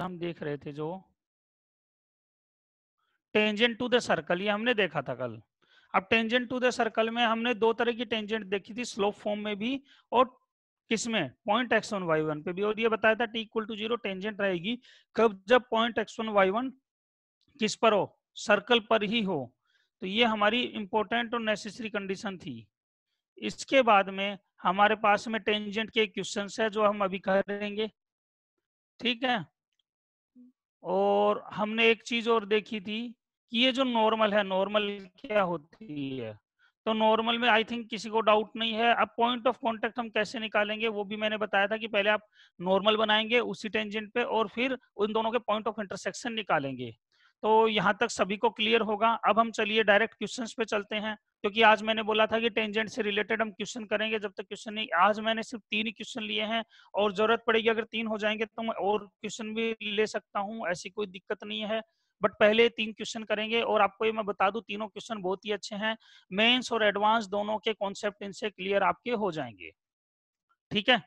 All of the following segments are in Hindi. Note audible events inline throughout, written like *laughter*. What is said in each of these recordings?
हम देख रहे थे जो टेंजेंट टू द सर्कल ये हमने देखा था कल अब टेंजेंट टू द सर्कल में हमने दो तरह की टेंजेंट देखी थी स्लोप फॉर्म में भी और किसमें point x one y one पे भी और ये बताया था t equal to zero tangent रहेगी कब जब point x one y one किस पर हो सर्कल पर ही हो तो ये हमारी इंपॉर्टेंट और नेसेसरी कंडीशन थी इसके बाद में हमारे पास में टेंजेंट के क्वेश्चन है जो हम अभी करेंगे ठीक है और हमने एक चीज और देखी थी कि ये जो नॉर्मल है नॉर्मल क्या होती है तो नॉर्मल में आई थिंक किसी को डाउट नहीं है अब पॉइंट ऑफ कॉन्टेक्ट हम कैसे निकालेंगे वो भी मैंने बताया था कि पहले आप नॉर्मल बनाएंगे उसी टेंजेंट पे और फिर उन दोनों के पॉइंट ऑफ इंटरसेक्शन निकालेंगे तो यहाँ तक सभी को क्लियर होगा अब हम चलिए डायरेक्ट क्वेश्चन पे चलते हैं क्योंकि आज मैंने बोला था कि टेंजेंट से रिलेटेड हम क्वेश्चन करेंगे जब तक क्वेश्चन नहीं आज मैंने सिर्फ तीन ही क्वेश्चन लिए हैं और जरूरत पड़ेगी अगर तीन हो जाएंगे तो मैं और क्वेश्चन भी ले सकता हूँ ऐसी कोई दिक्कत नहीं है बट पहले तीन क्वेश्चन करेंगे और आपको ये मैं बता दू तीनों क्वेश्चन बहुत ही अच्छे हैं मेन्स और एडवांस दोनों के कॉन्सेप्ट इनसे क्लियर आपके हो जाएंगे ठीक है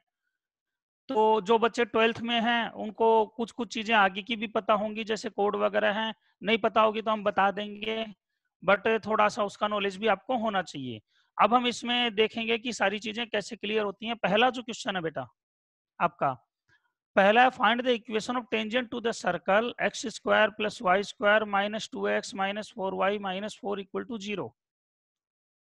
तो जो बच्चे ट्वेल्थ में हैं उनको कुछ कुछ चीजें आगे की भी पता होंगी जैसे कोड वगैरह हैं नहीं पता होगी तो हम बता देंगे बट थोड़ा सा उसका नॉलेज भी आपको होना चाहिए अब हम इसमें देखेंगे कि सारी चीजें कैसे क्लियर होती हैं पहला जो क्वेश्चन है बेटा आपका पहला है find the equation of tangent to the circle x square plus y square minus two x minus four y minus four equal to zero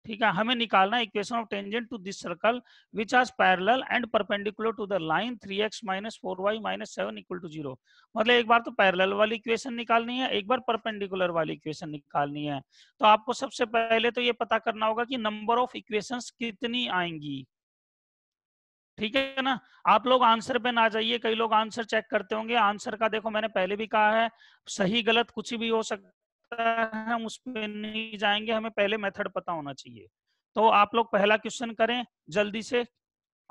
ठीक है हमें निकालना equation of tangent to this circle which is parallel and perpendicular to the line x minus four y minus seven equal to zero मतलब एक बार तो पैरल वाली इक्वेशन निकालनी है एक बार परपेंडिकुलर वाली इक्वेशन निकालनी है तो आपको सबसे पहले तो ये पता करना होगा कि नंबर ऑफ इक्वेशन कितनी आएंगी ठीक है ना आप लोग आंसर पे ना जाइए कई लोग आंसर चेक करते होंगे आंसर का देखो मैंने पहले भी कहा है सही गलत कुछ भी हो सकता है हम उस पर नहीं जाएंगे हमें पहले मेथड पता होना चाहिए तो आप लोग पहला क्वेश्चन करें जल्दी से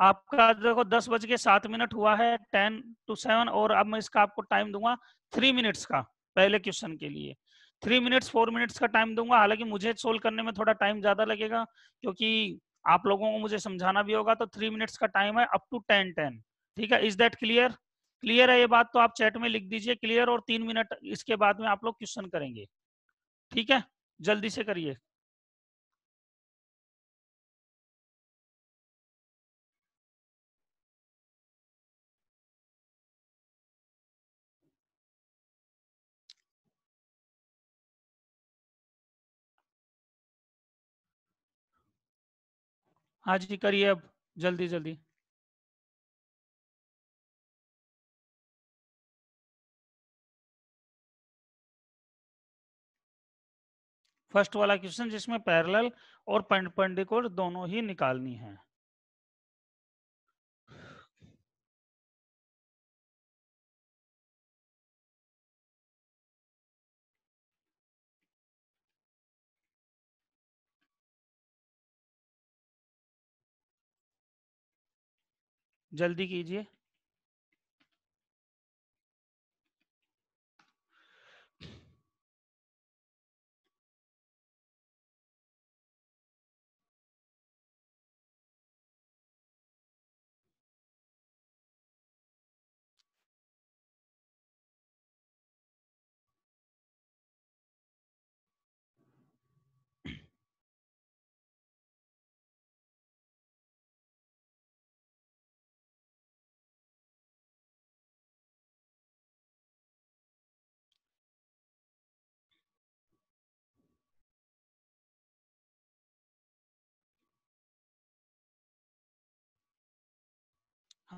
आपका देखो दस बज के सात मिनट हुआ है टेन टू सेवन और अब मैं इसका आपको टाइम दूंगा थ्री मिनट्स का पहले क्वेश्चन के लिए थ्री मिनट्स फोर मिनट्स का टाइम दूंगा हालांकि मुझे सोल्व करने में थोड़ा टाइम ज्यादा लगेगा क्योंकि आप लोगों को मुझे समझाना भी होगा तो थ्री मिनट्स का टाइम है अप टू टेन टेन ठीक है इज दैट क्लियर क्लियर है ये बात तो आप चैट में लिख दीजिए क्लियर और तीन मिनट इसके बाद में आप लोग क्वेश्चन करेंगे ठीक है जल्दी से करिए हाँ जी करिए अब जल्दी जल्दी फर्स्ट वाला क्वेश्चन जिसमें पैरेलल और परपेंडिकुलर दोनों ही निकालनी है जल्दी कीजिए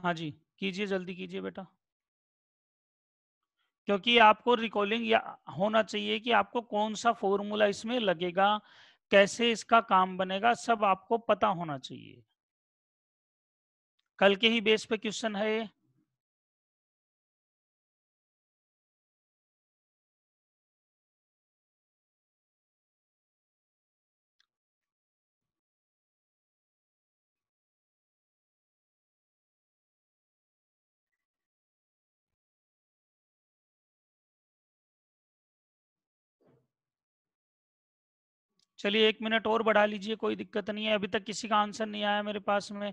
हाँ जी कीजिए जल्दी कीजिए बेटा क्योंकि आपको रिकॉलिंग होना चाहिए कि आपको कौन सा फॉर्मूला इसमें लगेगा कैसे इसका काम बनेगा सब आपको पता होना चाहिए कल के ही बेस पे क्वेश्चन है चलिए एक मिनट और बढ़ा लीजिए कोई दिक्कत नहीं है अभी तक किसी का आंसर नहीं आया मेरे पास में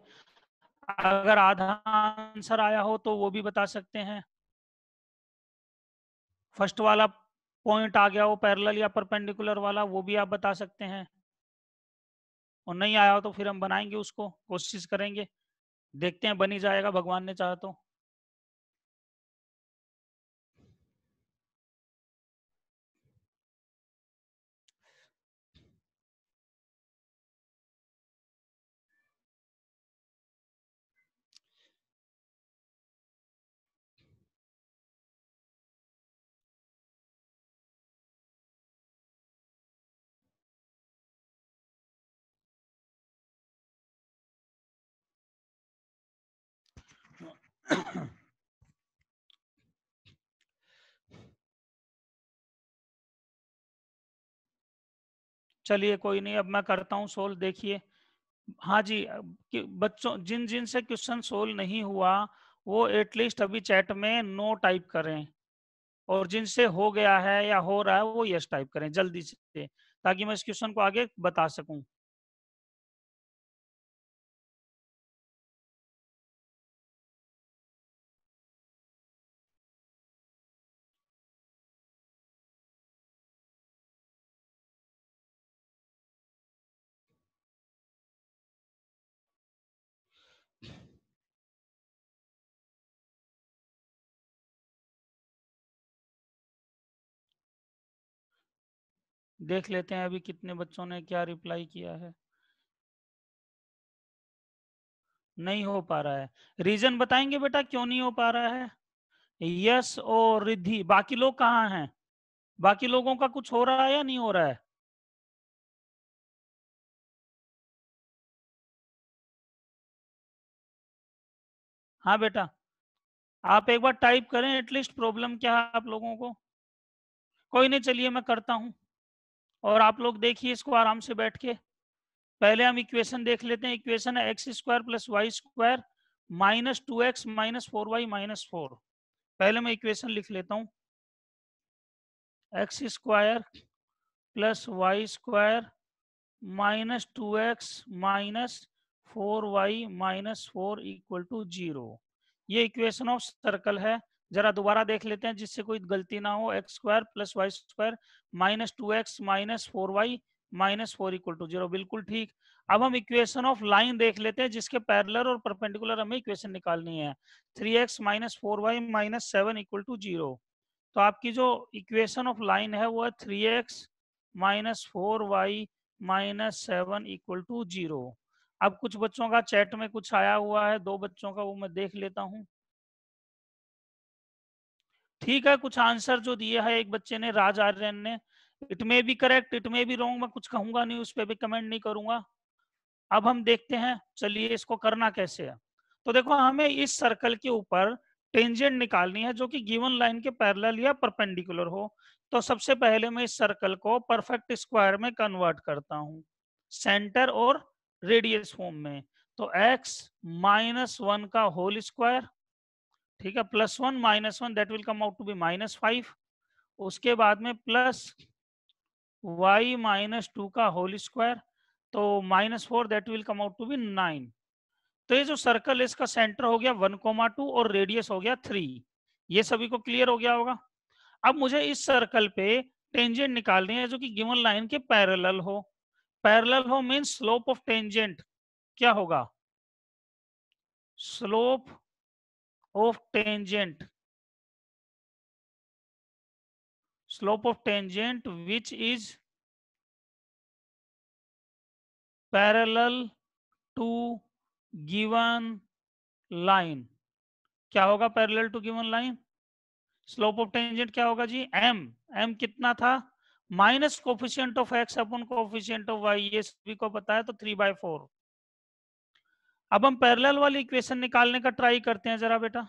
अगर आधा आंसर आया हो तो वो भी बता सकते हैं फर्स्ट वाला पॉइंट आ गया हो पैरेलल या परपेंडिकुलर वाला वो भी आप बता सकते हैं और नहीं आया हो तो फिर हम बनाएंगे उसको कोशिश करेंगे देखते हैं बनी जाएगा भगवान ने चाहे तो *clears throat* चलिए कोई नहीं अब मैं करता हूँ सोल्व देखिए हाँ जी बच्चों जिन जिन से क्वेश्चन सोल्व नहीं हुआ वो एटलीस्ट अभी चैट में नो टाइप करें और जिनसे हो गया है या हो रहा है वो यस टाइप करें जल्दी से ताकि मैं इस क्वेश्चन को आगे बता सकूं देख लेते हैं अभी कितने बच्चों ने क्या रिप्लाई किया है नहीं हो पा रहा है रीजन बताएंगे बेटा क्यों नहीं हो पा रहा है यस और रिद्धि बाकी लोग कहाँ हैं बाकी लोगों का कुछ हो रहा है या नहीं हो रहा है हाँ बेटा आप एक बार टाइप करें एटलीस्ट प्रॉब्लम क्या है आप लोगों को कोई नहीं चलिए मैं करता हूं और आप लोग देखिए इसको आराम से बैठ के पहले हम इक्वेशन देख लेते हैं इक्वेशन है x square plus y square minus two x minus four y minus four पहले मैं इक्वेशन लिख लेता हूँ x square plus y square minus two x minus four y minus four equal to zero ये इक्वेशन ऑफ सर्कल है जरा दोबारा देख लेते हैं जिससे कोई गलती ना हो x square plus y square minus two x minus four y minus four equal to zero बिल्कुल ठीक अब हम इक्वेशन ऑफ लाइन देख लेते हैं जिसके पैरलर और परपेंडिकुलर हमें इक्वेशन निकालनी है three x minus four y minus seven equal to zero तो आपकी जो इक्वेशन ऑफ लाइन है वो है three x minus four y minus seven equal to zero अब कुछ बच्चों का चैट में कुछ आया हुआ है दो बच्चों का वो मैं देख लेता हूँ ठीक है कुछ आंसर जो दिए है एक बच्चे ने राज आर्यन ने इट मे भी करेक्ट इट मे भी रॉन्ग मैं कुछ कहूंगा नहीं उस पर भी कमेंट नहीं करूंगा अब हम देखते हैं चलिए इसको करना कैसे है तो देखो हमें इस सर्कल के ऊपर टेंजेंट निकालनी है जो कि गिवन लाइन के पैरेलल या परपेंडिकुलर हो तो सबसे पहले मैं इस सर्कल को परफेक्ट स्क्वायर में कन्वर्ट करता हूं सेंटर और रेडियस फॉर्म में तो x माइनस वन का होल स्क्वायर ठीक है plus one minus one that will come out to be minus five उसके बाद में प्लस वाई माइनस टू का होल स्क्वायर तो minus four that will come out to be nine तो ये जो सर्कल है इसका सेंटर हो गया वन कोमा टू और रेडियस हो गया थ्री ये सभी को क्लियर हो गया होगा अब मुझे इस सर्कल पे टेंजेंट निकालनी है जो कि गिवन लाइन के पैरेलल हो पैरेलल हो मीन स्लोप ऑफ टेंजेंट क्या होगा slope of tangent slope of tangent which is parallel to given line क्या होगा parallel to given line slope of tangent क्या होगा जी m m कितना था minus coefficient of x upon coefficient of y ये सभी को पता है तो थ्री बाय फोर अब हम पैरेलल वाली इक्वेशन निकालने का ट्राई करते हैं जरा बेटा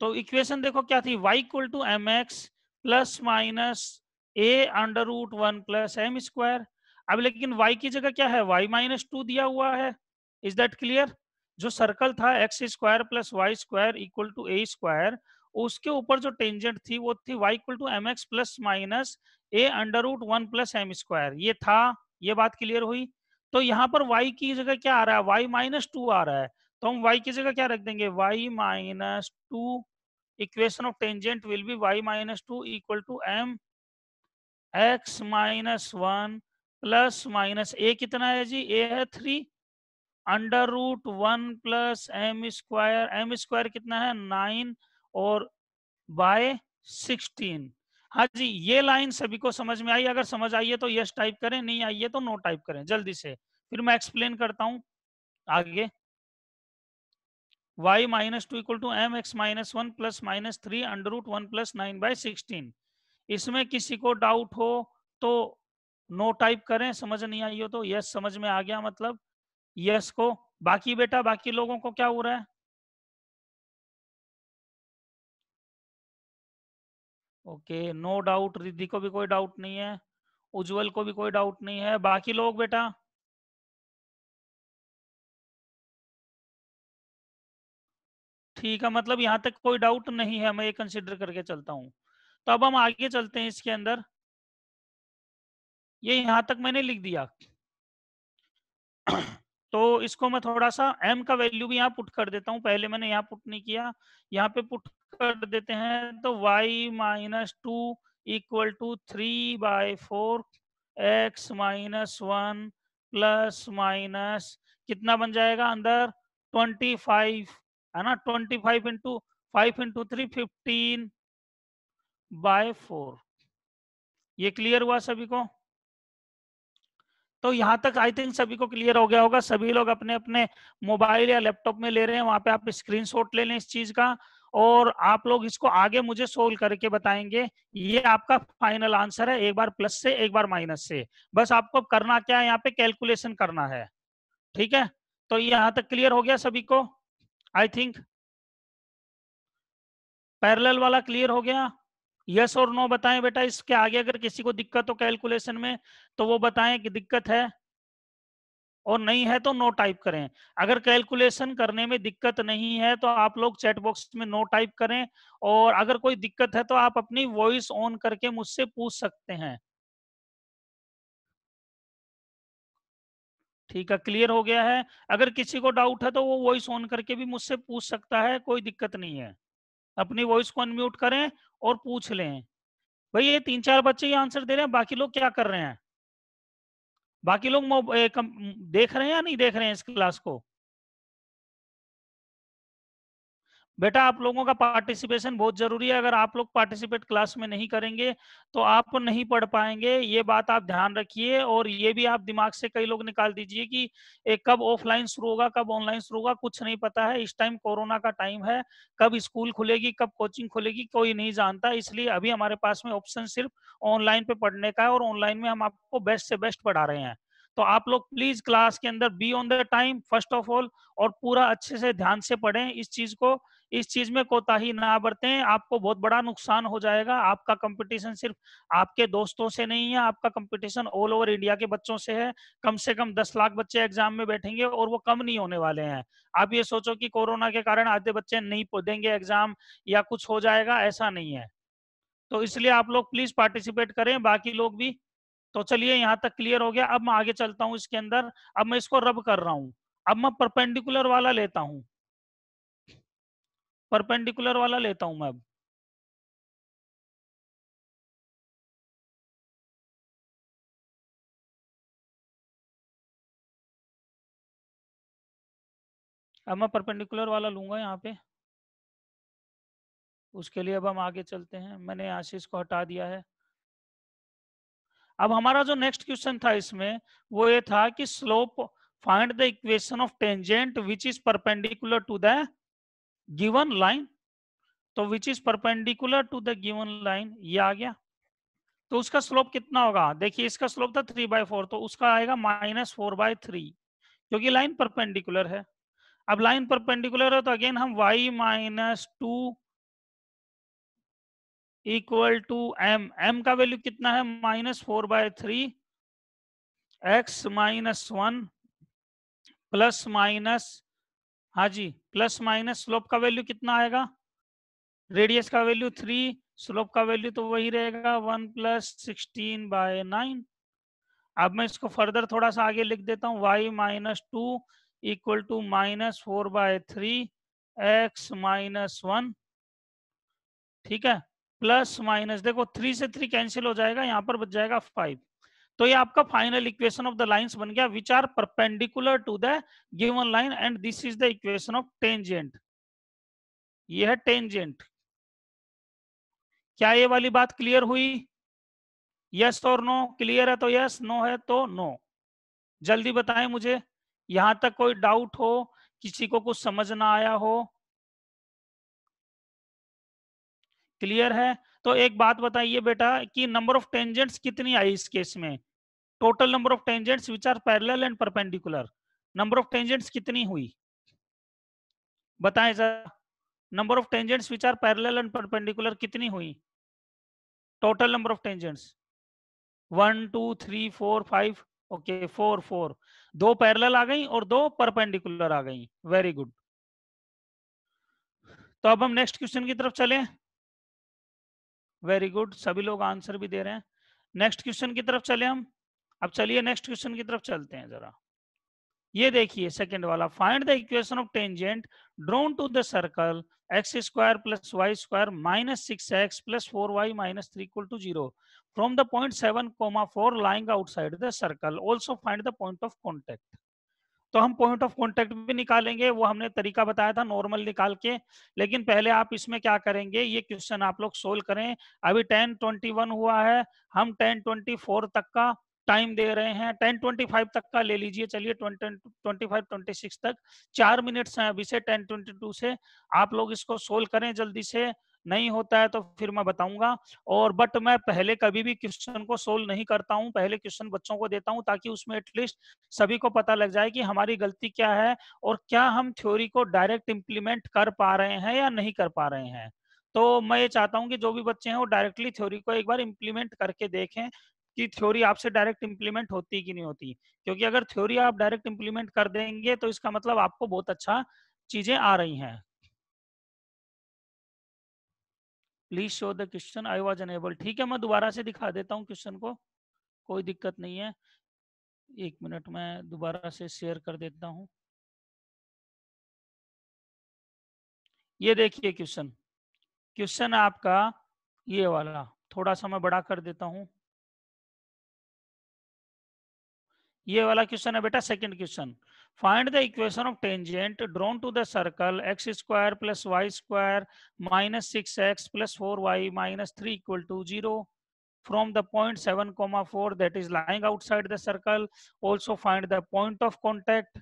तो इक्वेशन देखो क्या थी y equal to m x plus minus a under root one plus m square अब लेकिन y की जगह क्या है y माइनस टू दिया हुआ है इज दैट क्लियर जो सर्कल था x square plus y square equal to a square उसके ऊपर जो टेंजेंट थी वो थी y equal to m x plus minus a under root one plus m square ये था ये बात क्लियर हुई तो यहाँ पर y की जगह क्या आ रहा है y माइनस टू आ रहा है तो हम y की जगह क्या रख देंगे y minus two equation of tangent will be y minus two equal to m x minus one plus minus a कितना है जी ए है three under root one plus m square m square कितना है नाइन और बाय सिक्सटीन हाँ जी ये लाइन सभी को समझ में आई अगर समझ आई है तो यस टाइप करें नहीं आई है तो नो टाइप करें जल्दी से फिर मैं एक्सप्लेन करता हूं आगे y minus two equal to m x minus one plus minus three under root one plus nine by sixteen इसमें किसी को डाउट हो तो नो टाइप करें समझ नहीं आई हो तो यस समझ में आ गया मतलब यस को बाकी बेटा बाकी लोगों को क्या हो रहा है ओके नो डाउट रिद्धि को भी कोई डाउट नहीं है उज्जवल को भी कोई डाउट नहीं है बाकी लोग बेटा ठीक है मतलब यहां तक कोई डाउट नहीं है मैं ये कंसिडर करके चलता हूं तो अब हम आगे चलते हैं इसके अंदर ये यहां तक मैंने लिख दिया तो इसको मैं थोड़ा सा एम का वैल्यू भी यहाँ पुट कर देता हूँ पहले मैंने यहाँ पुट नहीं किया यहाँ पे पुट कर देते हैं तो y minus two equal to three by four x minus one plus minus कितना बन जाएगा अंदर ट्वेंटी फाइव है ना twenty five into five into three fifteen by four ये क्लियर हुआ सभी को तो यहाँ तक आई थिंक सभी को क्लियर हो गया होगा सभी लोग अपने अपने मोबाइल या लैपटॉप में ले रहे हैं वहां पे आप स्क्रीन शॉट ले लें इस चीज का और आप लोग इसको आगे मुझे सोल्व करके बताएंगे ये आपका फाइनल आंसर है एक बार प्लस से एक बार माइनस से बस आपको करना क्या है यहाँ पे कैलकुलेशन करना है ठीक है तो यहाँ तक क्लियर हो गया सभी को आई थिंक पैरेलल वाला क्लियर हो गया यस और नो बताएं बेटा इसके आगे अगर किसी को दिक्कत हो कैलकुलेशन में तो वो बताएं कि दिक्कत है और नहीं है तो नो टाइप करें अगर कैलकुलेशन करने में दिक्कत नहीं है तो आप लोग चैट बॉक्स में नो टाइप करें और अगर कोई दिक्कत है तो आप अपनी वॉइस ऑन करके मुझसे पूछ सकते हैं ठीक है क्लियर हो गया है अगर किसी को डाउट है तो वो वॉइस ऑन करके भी मुझसे पूछ सकता है कोई दिक्कत नहीं है अपनी वॉइस को अनम्यूट करें और पूछ लें भाई ये तीन चार बच्चे ये आंसर दे रहे हैं बाकी लोग क्या कर रहे हैं बाकी लोग देख रहे हैं या नहीं देख रहे हैं इस क्लास को बेटा आप लोगों का पार्टिसिपेशन बहुत जरूरी है अगर आप लोग पार्टिसिपेट क्लास में नहीं करेंगे तो आप नहीं पढ़ पाएंगे ये बात आप ध्यान रखिए और ये भी आप दिमाग से कई लोग निकाल दीजिए कि एक कब ऑफलाइन शुरू होगा कब ऑनलाइन शुरू होगा कुछ नहीं पता है इस टाइम कोरोना का टाइम है कब स्कूल खुलेगी कब कोचिंग खुलेगी कोई नहीं जानता इसलिए अभी हमारे पास में ऑप्शन सिर्फ ऑनलाइन पे पढ़ने का है और ऑनलाइन में हम आपको बेस्ट से बेस्ट पढ़ा रहे हैं तो आप लोग प्लीज क्लास के अंदर be on the time first of all और पूरा अच्छे से ध्यान से पढ़ें इस चीज को इस चीज में कोताही ना बरतें आपको बहुत बड़ा नुकसान हो जाएगा आपका कंपटीशन सिर्फ आपके दोस्तों से नहीं है आपका कंपटीशन ऑल ओवर इंडिया के बच्चों से है कम से कम दस लाख बच्चे एग्जाम में बैठेंगे और वो कम नहीं होने वाले हैं आप ये सोचो कि कोरोना के कारण आधे बच्चे नहीं देंगे एग्जाम या कुछ हो जाएगा ऐसा नहीं है तो इसलिए आप लोग प्लीज पार्टिसिपेट करें बाकी लोग भी तो चलिए यहाँ तक क्लियर हो गया अब मैं आगे चलता हूँ इसके अंदर अब मैं इसको रब कर रहा हूँ अब मैं परपेंडिकुलर वाला लेता हूँ परपेंडिकुलर वाला लेता हूँ मैं अब अब मैं परपेंडिकुलर वाला लूंगा यहाँ पे उसके लिए अब हम आगे चलते हैं मैंने से इसको हटा दिया है अब हमारा जो नेक्स्ट क्वेश्चन था इसमें वो ये था कि slope find the equation of tangent which is perpendicular to the given line तो which is perpendicular to the given line ये आ गया तो उसका स्लोप कितना होगा देखिए इसका स्लोप था थ्री बाय फोर तो उसका आएगा माइनस फोर बाय थ्री क्योंकि लाइन परपेंडिकुलर है अब लाइन परपेंडिकुलर है तो अगेन हम y minus two equal to m m का वैल्यू कितना है minus four by three x minus one plus minus हाँ जी प्लस माइनस स्लोप का वैल्यू कितना आएगा रेडियस का वैल्यू थ्री स्लोप का वैल्यू तो वही रहेगा one plus sixteen by nine अब मैं इसको फर्दर थोड़ा सा आगे लिख देता हूँ y minus two equal to minus four by three x minus one ठीक है प्लस माइनस देखो थ्री से थ्री कैंसिल हो जाएगा यहाँ पर बच जाएगा फाइव तो ये आपका final equation of the lines बन गया which are perpendicular to the given line and this is the equation of tangent ये है टेंजेंट क्या ये वाली बात क्लियर हुई यस और नो क्लियर है तो यस नो है तो नो जल्दी बताएं मुझे यहां तक कोई डाउट हो किसी को कुछ समझ ना आया हो क्लियर है तो एक बात बताइए बेटा कि नंबर ऑफ टेंजेंट्स कितनी आई इस केस में total number of tangents which are parallel and perpendicular number of tangents कितनी हुई बताएं जरा number of tangents which are parallel and perpendicular कितनी हुई total number of tangents one two three four five okay four four दो पैरेलल आ गई और दो परपेंडिकुलर आ गई वेरी गुड तो अब हम नेक्स्ट क्वेश्चन की तरफ चलें वेरी गुड सभी लोग आंसर भी दे रहे हैं नेक्स्ट क्वेश्चन की तरफ चले हम अब चलिए नेक्स्ट क्वेश्चन की तरफ चलते हैं जरा ये देखिए सेकंड वाला find the equation of tangent drawn to the circle x square plus y square minus six x plus four y minus three equal to zero from the point seven comma four lying outside the circle also find the point of contact तो हम पॉइंट ऑफ कॉन्टेक्ट भी निकालेंगे वो हमने तरीका बताया था नॉर्मल निकाल के लेकिन पहले आप इसमें क्या करेंगे ये क्वेश्चन आप लोग सोल्व करें अभी टेन ट्वेंटी वन हुआ है हम टेन ट्वेंटी फोर तक का टाइम दे रहे हैं टेन ट्वेंटी फाइव तक का ले लीजिए चलिए ट्वेंटी फाइव ट्वेंटी सिक्स तक चार मिनट्स हैं अभी से टेन ट्वेंटी टू से आप लोग इसको सोल्व करें जल्दी से नहीं होता है तो फिर मैं बताऊंगा और बट मैं पहले कभी भी क्वेश्चन को सोल्व नहीं करता हूँ पहले क्वेश्चन बच्चों को देता हूँ ताकि उसमें एटलीस्ट सभी को पता लग जाए कि हमारी गलती क्या है और क्या हम थ्योरी को डायरेक्ट इम्प्लीमेंट कर पा रहे हैं या नहीं कर पा रहे हैं तो मैं ये चाहता हूँ कि जो भी बच्चे हैं वो डायरेक्टली थ्योरी को एक बार इम्प्लीमेंट करके देखें कि थ्योरी आपसे डायरेक्ट इम्प्लीमेंट होती कि नहीं होती क्योंकि अगर थ्योरी आप डायरेक्ट इम्प्लीमेंट कर देंगे तो इसका मतलब आपको बहुत अच्छा चीजें आ रही हैं please show the question I was unable ठीक है मैं दोबारा से दिखा देता हूँ क्वेश्चन को कोई दिक्कत नहीं है एक मिनट में दोबारा से शेयर कर देता हूँ ये देखिए क्वेश्चन क्वेश्चन आपका ये वाला थोड़ा सा मैं बड़ा कर देता हूँ ये वाला क्वेश्चन है बेटा second question find the equation of tangent drawn to the circle x square plus y square minus 6x plus 4y minus 3 equal to 0 from the point 7 comma 4 that is lying outside the circle also find the point of contact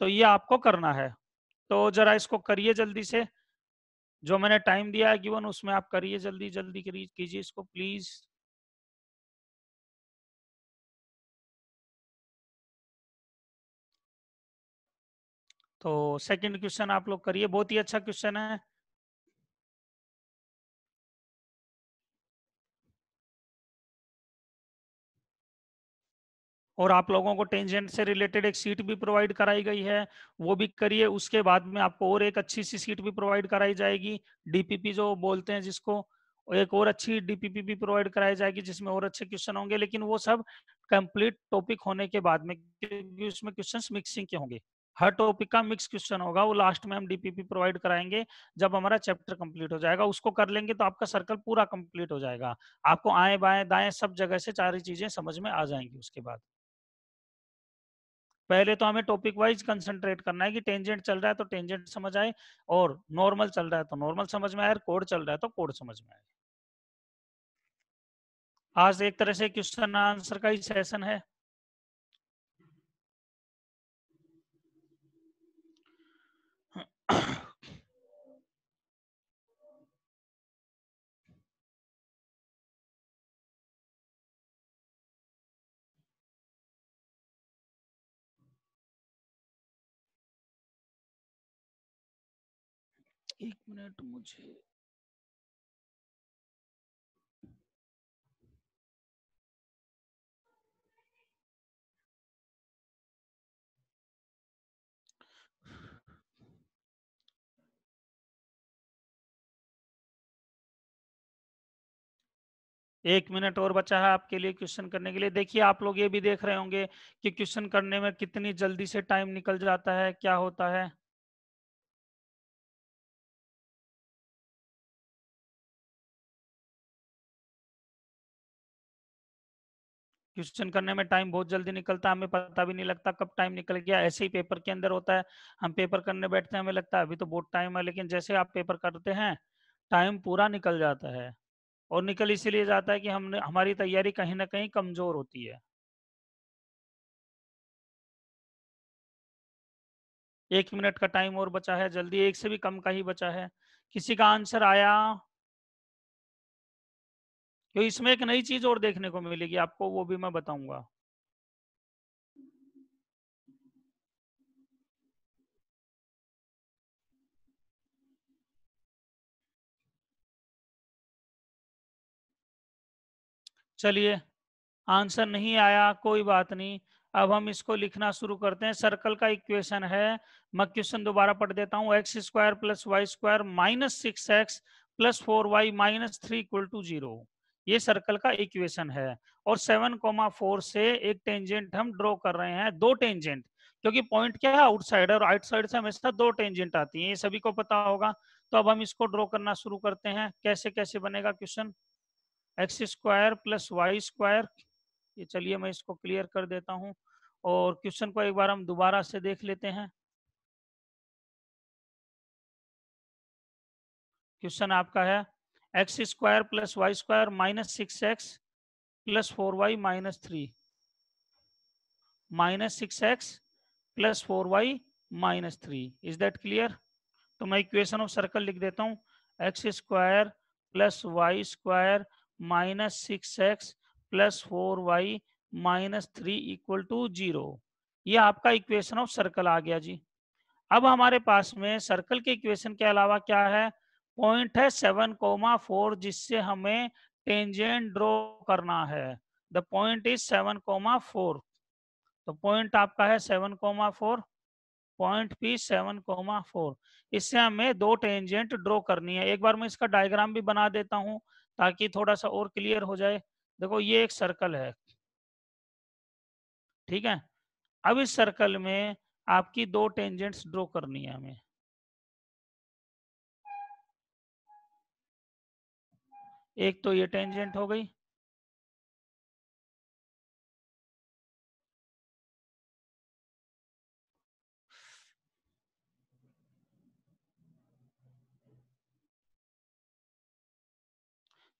तो ये आपको करना है तो जरा इसको करिए जल्दी से जो मैंने टाइम दिया है गिवन उसमें आप करिए जल्दी जल्दी कीजिए इसको प्लीज़ तो सेकंड क्वेश्चन आप लोग करिए बहुत ही अच्छा क्वेश्चन है और आप लोगों को टेंजेंट से रिलेटेड एक सीट भी प्रोवाइड कराई गई है वो भी करिए उसके बाद में आपको और एक अच्छी सी सीट भी प्रोवाइड कराई जाएगी डीपीपी जो बोलते हैं जिसको एक और अच्छी डीपीपी भी प्रोवाइड कराई जाएगी जिसमें और अच्छे क्वेश्चन होंगे लेकिन वो सब कंप्लीट टॉपिक होने के बाद में क्योंकि उसमें क्वेश्चंस मिक्सिंग के होंगे हर टॉपिक का मिक्स क्वेश्चन होगा वो लास्ट में हम डीपीपी प्रोवाइड कराएंगे जब हमारा चैप्टर कंप्लीट हो जाएगा उसको कर लेंगे तो आपका सर्कल पूरा कंप्लीट हो जाएगा आपको आए बाएं दाएं सब जगह से सारी चीजें समझ में आ जाएंगी उसके बाद पहले तो हमें टॉपिक वाइज कंसंट्रेट करना है कि टेंजेंट चल रहा है तो टेंजेंट समझ आए और नॉर्मल चल रहा है तो नॉर्मल समझ में आए कोड चल रहा है तो कोड समझ में आए आज एक तरह से क्वेश्चन आंसर का ही सेशन है एक मिनट मुझे एक मिनट और बचा है आपके लिए क्वेश्चन करने के लिए देखिए आप लोग ये भी देख रहे होंगे कि क्वेश्चन करने में कितनी जल्दी से टाइम निकल जाता है क्या होता है क्वेश्चन करने में टाइम बहुत जल्दी निकलता है हमें पता भी नहीं लगता कब टाइम निकल गया ऐसे ही पेपर के अंदर होता है हम पेपर करने बैठते हैं हमें लगता है अभी तो बहुत टाइम है लेकिन जैसे आप पेपर करते हैं टाइम पूरा निकल जाता है और निकल इसीलिए जाता है कि हमने हमारी तैयारी कहीं ना कहीं कमजोर होती है एक मिनट का टाइम और बचा है जल्दी एक से भी कम का ही बचा है किसी का आंसर आया क्योंकि इसमें एक नई चीज और देखने को मिलेगी आपको वो भी मैं बताऊंगा चलिए आंसर नहीं आया कोई बात नहीं अब हम इसको लिखना शुरू करते हैं सर्कल का इक्वेशन है मैं क्वेश्चन दोबारा पढ़ देता हूं x square plus y square minus six x plus four y minus three equal to zero ये सर्कल का इक्वेशन है और सेवन कोमा फोर से एक टेंजेंट हम ड्रॉ कर रहे हैं दो टेंजेंट क्योंकि पॉइंट क्या है आउटसाइड और आउटसाइड से हमेशा दो टेंजेंट आती है ये सभी को पता होगा तो अब हम इसको ड्रॉ करना शुरू करते हैं कैसे कैसे बनेगा question x square plus y square ये चलिए मैं इसको क्लियर कर देता हूँ और क्वेश्चन को एक बार हम दोबारा से देख लेते हैं क्वेश्चन आपका है x square plus y square minus six x plus four y minus three minus six x plus four y minus three is that clear तो मैं इक्वेशन ऑफ सर्कल लिख देता हूँ x square plus y square minus six x plus four y minus three equal to zero ये आपका इक्वेशन ऑफ सर्कल आ गया जी अब हमारे पास में सर्कल के इक्वेशन के अलावा क्या है पॉइंट है सेवन कोमा फोर जिससे हमें टेंजेंट ड्रॉ करना है the point is seven comma four तो पॉइंट आपका है seven comma four point P seven comma four इससे हमें दो टेंजेंट ड्रॉ करनी है एक बार मैं इसका डायग्राम भी बना देता हूं ताकि थोड़ा सा और क्लियर हो जाए देखो ये एक सर्कल है ठीक है अब इस सर्कल में आपकी दो टेंजेंट्स ड्रॉ करनी है हमें एक तो ये टेंजेंट हो गई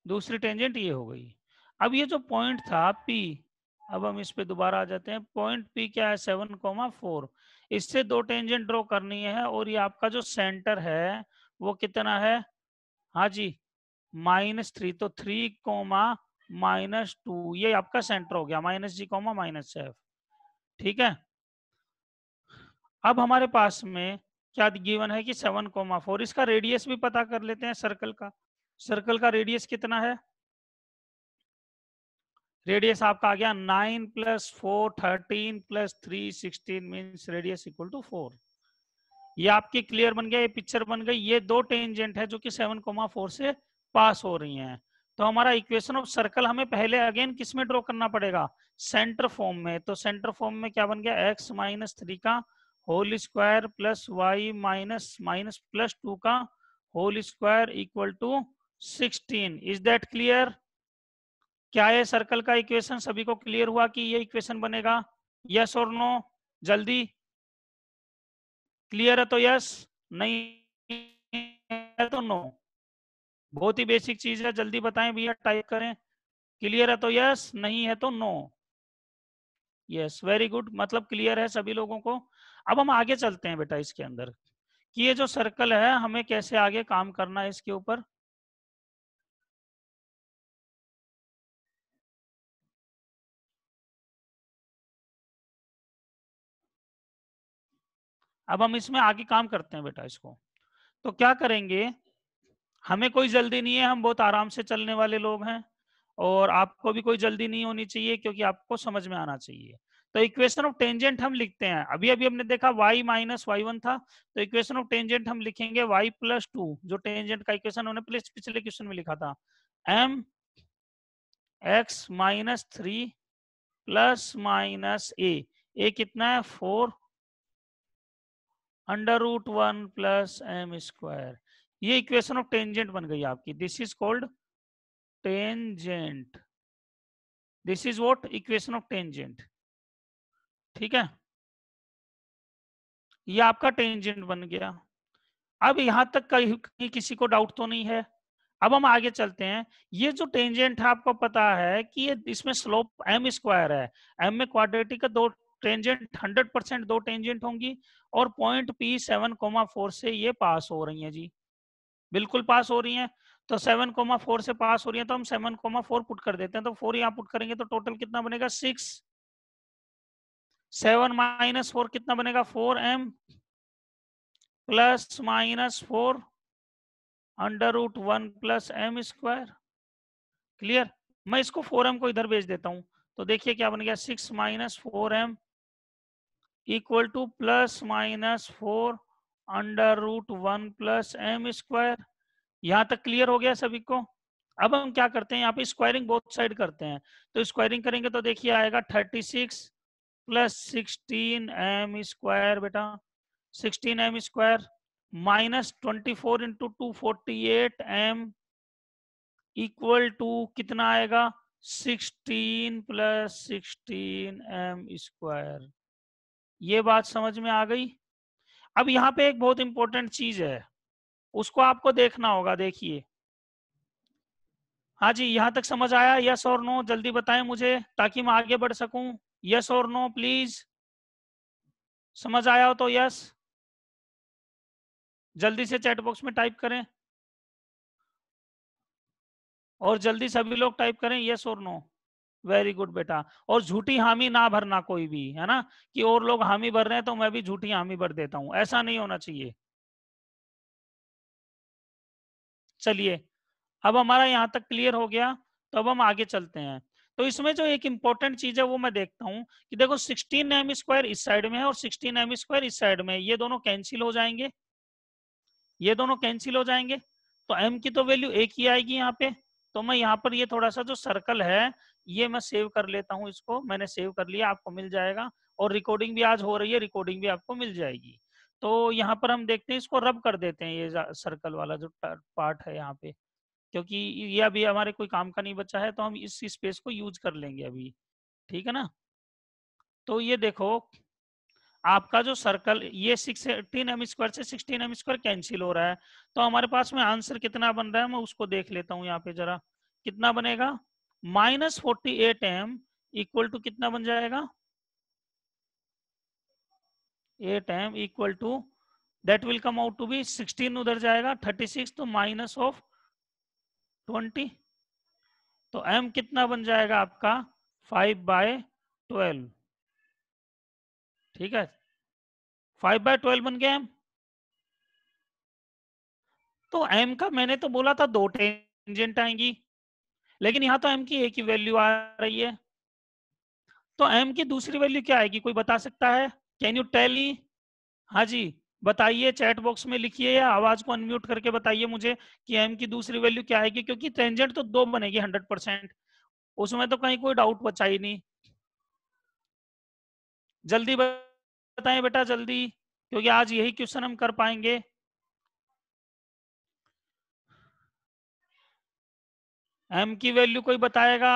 दूसरी टेंजेंट ये हो गई अब ये जो पॉइंट था पी अब हम इस पे दोबारा आ जाते हैं पॉइंट पी क्या है सेवन कोमा फोर इससे दो टेंजेंट ड्रॉ करनी है और ये आपका जो सेंटर है वो कितना है हाँ जी माइनस थ्री तो थ्री कोमा माइनस टू ये आपका सेंटर हो गया minus G comma minus F ठीक है अब हमारे पास में क्या गिवन है कि सेवन कोमा फोर इसका रेडियस भी पता कर लेते हैं सर्कल का सर्कल का रेडियस कितना है रेडियस आपका आ गया nine plus four thirteen plus three sixteen means radius equal to four ये आपकी क्लियर बन गया ये पिक्चर बन गई ये दो टेंजेंट है जो कि सेवन कोमा फोर से पास हो रही हैं तो हमारा इक्वेशन ऑफ सर्कल हमें पहले अगेन किस में ड्रॉ करना पड़ेगा सेंटर फॉर्म में तो सेंटर फॉर्म में क्या बन गया एक्स माइनस थ्री का whole square plus y minus minus plus two का whole square equal to sixteen is that clear क्या है सर्कल का इक्वेशन सभी को क्लियर हुआ कि ये इक्वेशन बनेगा यस और नो जल्दी क्लियर है तो यस नहीं है तो नो बहुत ही बेसिक चीज है जल्दी बताएं भैया टाइप करें क्लियर है तो यस नहीं है तो नो यस वेरी गुड मतलब क्लियर है सभी लोगों को अब हम आगे चलते हैं बेटा इसके अंदर कि ये जो सर्कल है हमें कैसे आगे काम करना है इसके ऊपर अब हम इसमें आगे काम करते हैं बेटा इसको तो क्या करेंगे हमें कोई जल्दी नहीं है हम बहुत आराम से चलने वाले लोग हैं और आपको भी कोई जल्दी नहीं होनी चाहिए क्योंकि आपको समझ में आना चाहिए तो इक्वेशन ऑफ टेंजेंट हम लिखते हैं अभी अभी हमने देखा y माइनस वाई वन था तो इक्वेशन ऑफ टेंजेंट हम लिखेंगे y प्लस टू जो टेंजेंट का इक्वेशन प्लस पिछले क्वेश्चन में लिखा था m x minus three plus minus a a कितना है four under root one plus m square ये इक्वेशन ऑफ टेंजेंट बन गई आपकी this is called tangent this is what equation of tangent ठीक है ये आपका टेंजेंट बन गया अब यहां तक कहीं किसी को डाउट तो नहीं है अब हम आगे चलते हैं ये जो टेंजेंट है आपको पता है कि ये इसमें स्लोप एम स्क्वायर है एम में क्वाड्रेटिक का दो टेंजेंट हंड्रेड परसेंट दो टेंजेंट होंगी और point P seven comma four से ये पास हो रही है जी बिल्कुल पास हो रही है तो सेवन कोमा फोर से पास हो रही है तो हम सेवन कोमा फोर पुट कर देते हैं तो फोर यहाँ पुट करेंगे तो टोटल कितना बनेगा सिक्स सेवन माइनस फोर कितना बनेगा four m plus minus four under root one plus m square clear मैं इसको फोर एम को इधर भेज देता हूँ तो देखिए क्या बन गया six minus four m equal to plus minus four under root one plus m square यहाँ तक क्लियर हो गया सभी को अब हम क्या करते हैं यहाँ पे स्क्वायरिंग बोथ साइड करते हैं तो स्क्वायरिंग करेंगे तो देखिए आएगा thirty six plus sixteen m square बेटा sixteen m square minus twenty four into two forty eight m equal to कितना आएगा sixteen plus sixteen m square ये बात समझ में आ गई अब यहाँ पे एक बहुत इंपॉर्टेंट चीज है उसको आपको देखना होगा देखिए हाँ जी यहां तक समझ आया यस और नो जल्दी बताएं मुझे ताकि मैं आगे बढ़ सकूं यस और नो प्लीज समझ आया हो तो यस जल्दी से चैट बॉक्स में टाइप करें और जल्दी सभी लोग टाइप करें यस और नो वेरी गुड बेटा और झूठी हामी ना भरना कोई भी है ना कि और लोग हामी भर रहे हैं तो मैं भी झूठी हामी भर देता हूं ऐसा नहीं होना चाहिए चलिए अब हमारा यहाँ तक क्लियर हो गया तो अब हम आगे चलते हैं तो इसमें जो एक इंपॉर्टेंट चीज है वो मैं देखता हूँ कि देखो 16 एम स्क्वायर इस साइड में है और 16 एम स्क्वायर इस साइड में ये दोनों कैंसिल हो जाएंगे ये दोनों कैंसिल हो जाएंगे तो एम की तो वैल्यू एक ही आएगी यहाँ पे तो मैं यहाँ पर ये थोड़ा सा जो सर्कल है ये मैं सेव कर लेता हूँ इसको मैंने सेव कर लिया आपको मिल जाएगा और रिकॉर्डिंग भी आज हो रही है रिकॉर्डिंग भी आपको मिल जाएगी तो यहाँ पर हम देखते हैं इसको रब कर देते हैं ये सर्कल वाला जो पार्ट है यहाँ पे क्योंकि ये अभी हमारे कोई काम का नहीं बचा है तो हम इस स्पेस को यूज कर लेंगे अभी ठीक है ना तो ये देखो आपका जो सर्कल ये सिक्सटीन एम स्क्वायर से सिक्सटीन एम स्क्वायर कैंसिल हो रहा है तो हमारे पास में आंसर कितना बन रहा है मैं उसको देख लेता हूँ यहाँ पे जरा कितना बनेगा minus forty eight m equal to कितना बन जाएगा eight m equal to that will come out to be sixteen उधर जाएगा थर्टी सिक्स तो माइनस ऑफ ट्वेंटी तो एम कितना बन जाएगा आपका फाइव बाय ट्वेल्व ठीक है फाइव बाय ट्वेल्व बन गया एम तो एम का मैंने तो बोला था दो टेंजेंट आएंगी लेकिन यहां तो एम की एक ही वैल्यू आ रही है तो एम की दूसरी वैल्यू क्या आएगी कोई बता सकता है कैन यू टेल ही हाँ जी बताइए चैट बॉक्स में लिखिए या आवाज को अनम्यूट करके बताइए मुझे कि एम की दूसरी वैल्यू क्या आएगी क्योंकि टेंजेंट तो दो बनेगी हंड्रेड परसेंट उसमें तो कहीं कोई डाउट बचा ही नहीं जल्दी बता बताएं बेटा जल्दी क्योंकि आज यही क्वेश्चन हम कर पाएंगे एम की वैल्यू कोई बताएगा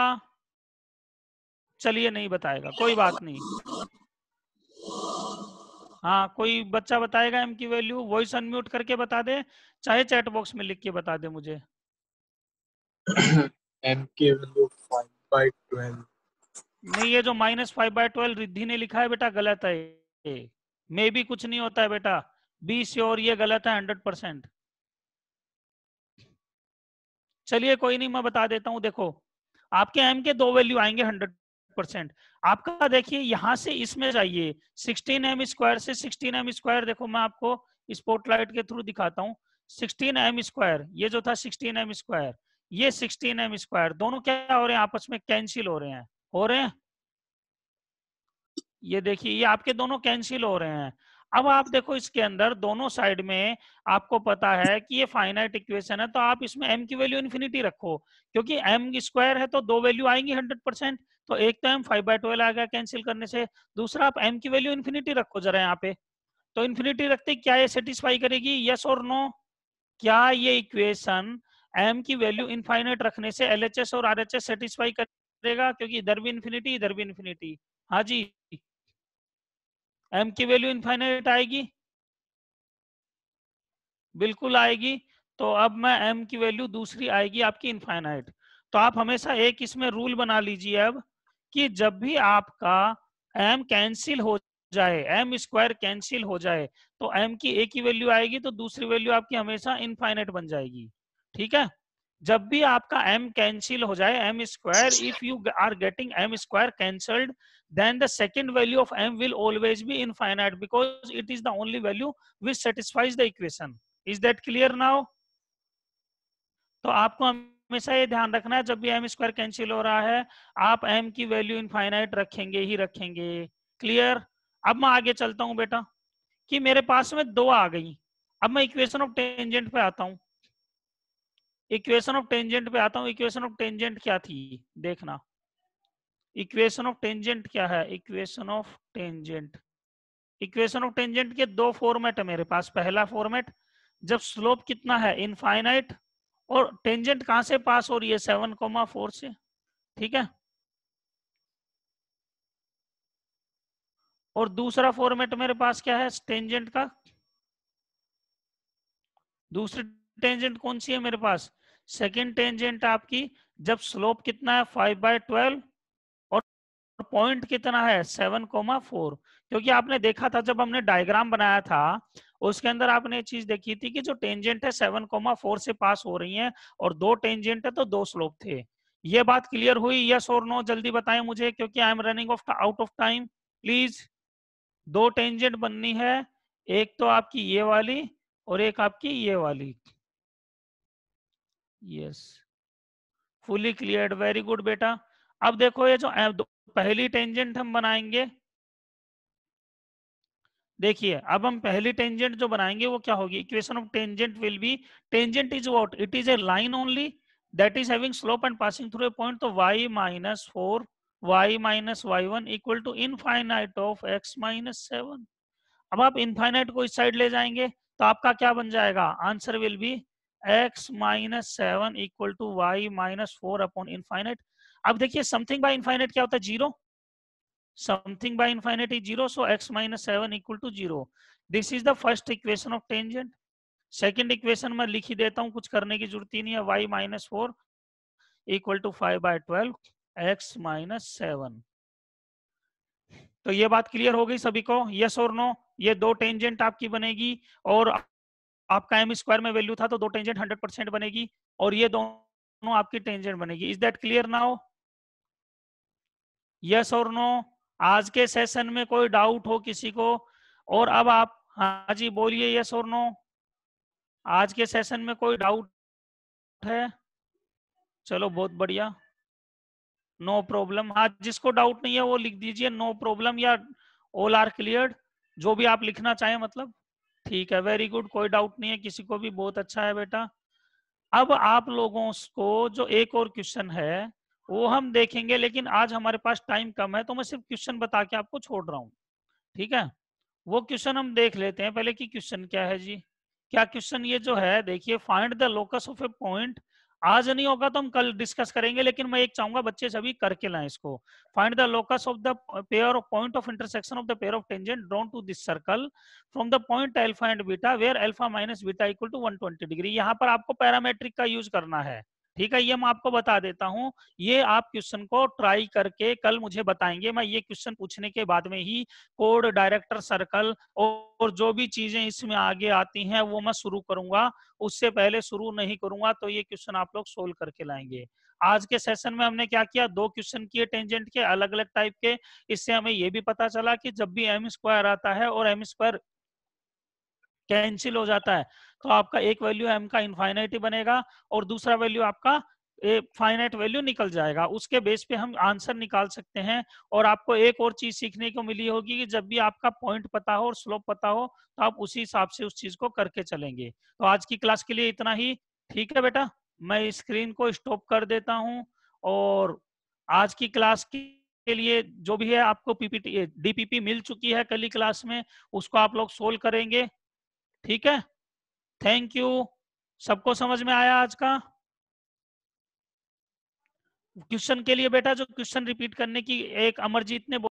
चलिए नहीं बताएगा कोई बात नहीं हाँ कोई बच्चा बताएगा एम की वैल्यू वॉइस अनम्यूट करके बता दे चाहे चैट बॉक्स में लिख के बता दे मुझे एम की वैल्यू फाइव बाई ट्वेल्व नहीं ये जो minus five by twelve Riddhi ने लिखा है बेटा गलत है ए मे भी कुछ नहीं होता है बेटा बी और ये गलत है हंड्रेड परसेंट चलिए कोई नहीं मैं बता देता हूं देखो आपके एम के दो वैल्यू आएंगे हंड्रेड परसेंट आपका देखिए यहां से इसमें जाइए सिक्सटीन एम स्क्वायर से सिक्सटीन एम स्क्वायर देखो मैं आपको लाइट के थ्रू दिखाता हूँ सिक्सटीन एम स्क्वायर ये जो था सिक्सटीन एम स्क्वायर ये सिक्सटीन एम स्क्वायर दोनों क्या हो रहे हैं आपस में कैंसिल हो रहे हैं हो रहे हैं ये देखिए ये आपके दोनों कैंसिल हो रहे हैं अब आप देखो इसके अंदर दोनों साइड में आपको पता है कि ये फाइनाइट इक्वेशन है तो आप इसमें m की वैल्यू इन्फिनिटी रखो क्योंकि m स्क्वायर है तो दो वैल्यू आएंगी हंड्रेड परसेंट तो एक तो m फाइव बाई ट्वेल्व आ गया कैंसिल करने से दूसरा आप m की वैल्यू इन्फिनिटी रखो जरा यहाँ पे तो इन्फिनिटी रखते क्या ये सेटिस्फाई करेगी यस और नो क्या ये इक्वेशन एम की वैल्यू इनफाइनाइट रखने से एल और आर सेटिस्फाई करेगा क्योंकि इधर भी इन्फिनिटी इधर भी इन्फिनिटी हाँ जी एम की वैल्यू इनफाइनाइट आएगी बिल्कुल आएगी तो अब मैं एम की वैल्यू दूसरी आएगी आपकी इनफाइनाइट तो आप हमेशा एक इसमें रूल बना लीजिए अब कि जब भी आपका एम कैंसिल हो जाए एम स्क्वायर कैंसिल हो जाए तो एम की एक ही वैल्यू आएगी तो दूसरी वैल्यू आपकी हमेशा इनफाइनाइट बन जाएगी ठीक है जब भी आपका एम कैंसिल हो जाए m square if you are getting m square cancelled then the second value of m will always be infinite because it is the only value which satisfies the equation is that clear now to तो aapko हमेशा ये ध्यान रखना है जब भी एम स्क्वायर कैंसिल हो रहा है आप एम की वैल्यू इनफाइनाइट रखेंगे ही रखेंगे क्लियर अब मैं आगे चलता हूं बेटा कि मेरे पास में दो आ गई अब मैं इक्वेशन ऑफ टेंजेंट पे आता हूं इक्वेशन ऑफ टेंजेंट पे आता हूं इक्वेशन ऑफ टेंजेंट क्या थी देखना इक्वेशन ऑफ टेंजेंट क्या है equation of tangent equation of tangent के दो फॉर्मेट है मेरे पास पहला फॉर्मेट जब स्लोप कितना है इनफाइनाइट और टेंजेंट कहां से पास हो रही है सेवन कोमा फोर से ठीक है और दूसरा फॉर्मेट मेरे पास क्या है टेंजेंट का दूसरी टेंजेंट कौन सी है मेरे पास सेकेंड टेंजेंट आपकी जब स्लोप कितना है फाइव बाय ट्वेल्व पॉइंट तो कितना है सेवन कोमा फोर क्योंकि आपने देखा था जब हमने डायग्राम बनाया था उसके अंदर आपने चीज देखी थी कि जो टेंजेंट है सेवन कोमा फोर से पास हो रही है और दो टेंजेंट है तो दो स्लोप थे ये बात क्लियर हुई यस और नो जल्दी बताएं मुझे क्योंकि I am running of out of time please दो टेंजेंट बननी है एक तो आपकी ये वाली और एक आपकी ये वाली yes fully clear very good बेटा अब देखो ये जो पहली टेंजेंट हम बनाएंगे देखिए अब हम पहली टेंजेंट जो बनाएंगे वो क्या होगी equation of tangent will be tangent is what it is a line only that is having slope and passing through a point तो y minus four y minus y one equal to infinite of x minus seven अब आप इनफाइनाइट को इस साइड ले जाएंगे तो आपका क्या बन जाएगा answer will be x minus seven equal to y minus four upon infinite अब देखिए समथिंग बाय इनफाइनेट क्या होता है zero something by infinite is zero so x minus seven equal to zero this is the first equation of tangent second equation मैं लिख ही देता हूं कुछ करने की जरूरत ही नहीं है y minus four equal to five by twelve x minus seven तो ये बात क्लियर हो गई सभी को यस और नो ये दो टेंजेंट आपकी बनेगी और आपका एम स्क्वायर में वैल्यू था तो दो टेंजेंट हंड्रेड परसेंट बनेगी और ये दोनों आपकी टेंजेंट बनेगी is that clear now yes और नो आज के सेशन में कोई डाउट हो किसी को और अब आप हाँ जी बोलिए यस और नो आज के सेशन में कोई डाउट है चलो बहुत बढ़िया नो प्रॉब्लम हाँ जिसको डाउट नहीं है वो लिख दीजिए नो प्रॉब्लम या ऑल आर क्लियर जो भी आप लिखना चाहें मतलब ठीक है वेरी गुड कोई डाउट नहीं है किसी को भी बहुत अच्छा है बेटा अब आप लोगों को जो एक और क्वेश्चन है वो हम देखेंगे लेकिन आज हमारे पास टाइम कम है तो मैं सिर्फ क्वेश्चन बता के आपको छोड़ रहा हूँ ठीक है वो क्वेश्चन हम देख लेते हैं पहले की क्वेश्चन क्या है जी क्या क्वेश्चन ये जो है देखिए find the locus of a point आज नहीं होगा तो हम कल डिस्कस करेंगे लेकिन मैं एक चाहूंगा बच्चे सभी करके लाएं इसको find the locus of the pair of point of intersection of the pair of tangent drawn to this circle from the point alpha and beta where alpha minus beta equal to 120 degree यहाँ पर आपको पैरामेट्रिक का यूज करना है ठीक है ये मैं आपको बता देता हूँ ये आप क्वेश्चन को ट्राई करके कल मुझे बताएंगे मैं ये क्वेश्चन पूछने के बाद में ही कोड डायरेक्टर सर्कल और जो भी चीजें इसमें आगे आती हैं वो मैं शुरू करूंगा उससे पहले शुरू नहीं करूंगा तो ये क्वेश्चन आप लोग सोल्व करके लाएंगे आज के सेशन में हमने क्या किया दो क्वेश्चन किए टेंजेंट के अलग अलग टाइप के इससे हमें ये भी पता चला कि जब भी एम स्क्वायर आता है और एम स्क्वायर कैंसिल हो जाता है तो आपका एक वैल्यू एम का इनफाइनाइट ही बनेगा और दूसरा वैल्यू आपका फाइनाइट वैल्यू निकल जाएगा उसके बेस पे हम आंसर निकाल सकते हैं और आपको एक और चीज सीखने को मिली होगी कि जब भी आपका पॉइंट पता हो और स्लोप पता हो तो आप उसी हिसाब से उस चीज को करके चलेंगे तो आज की क्लास के लिए इतना ही ठीक है बेटा मैं स्क्रीन को स्टॉप कर देता हूँ और आज की क्लास के लिए जो भी है आपको पीपीटी डीपीपी मिल चुकी है कल क्लास में उसको आप लोग सोल्व करेंगे ठीक है थैंक यू सबको समझ में आया आज का क्वेश्चन के लिए बेटा जो क्वेश्चन रिपीट करने की एक अमरजीत ने